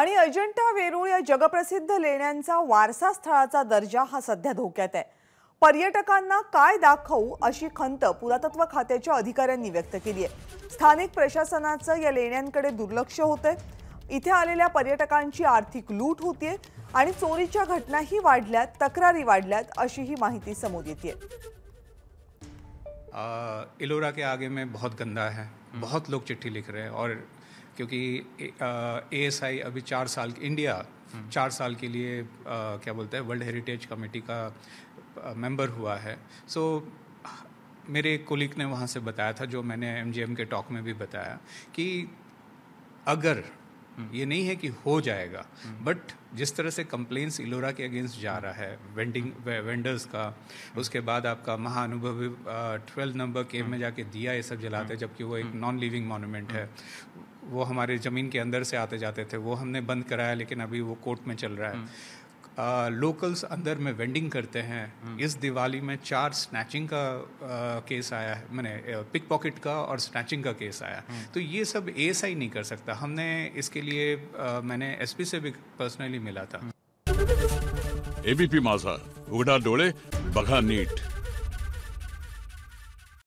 आणि अजिंठा वेरूळ या जगप्रसिद्ध लेण्यांचा वारसा स्थळाचा दर्जा हा सध्या धोक्यात आहे पर्यटकांना काय दाखवू अशी खंत पुरातत्व खात्याच्या अधिकाऱ्यांनी व्यक्त केली आहे स्थानिक प्रशासनाचं या लेण्यांकडे दुर्लक्ष आहे इथे आलेल्या पर्यटकांची आर्थिक लूट होतीये आणि चोरीच्या घटनाही वाढल्यात तक्रारी वाढल्यात अशी ही माहिती समोर येते इलोरा के आगे में बहुत गंदा है बहुत लोग चिट्ठी लिख रहे हैं और क्योंकि ए एस आई अभी चार साल इंडिया हम्म। चार साल के लिए आ, क्या बोलते हैं वर्ल्ड हेरिटेज कमेटी का मेंबर हुआ है सो so, मेरे एक कोलिक ने वहाँ से बताया था जो मैंने एम के टॉक में भी बताया कि अगर हम्म। ये नहीं है कि हो जाएगा हम्म। बट जिस तरह से कंप्लेंट्स इलोरा के अगेंस्ट जा रहा है वेंडिंग वेंडर्स का उसके बाद आपका महाअनुभवी ट्वेल्व नंबर केव में जाके दिया ये सब जलाते हैं जबकि वो एक नॉन लिविंग मॉन्यूमेंट है वो हमारे ज़मीन के अंदर से आते जाते थे वो हमने बंद कराया लेकिन अभी वो कोर्ट में चल रहा है लोकल्स हम्म। अंदर में वेंडिंग करते हैं हम्म। इस दिवाली में चार स्नैचिंग का आ, केस आया है मैंने पिक पॉकेट का और स्नैचिंग का केस आया हम्म। तो ये सब एस नहीं कर सकता हमने इसके लिए आ, मैंने एसपी से भी पर्सनली मिला था एबीपी माझा उगड़ा डोले बघा नीट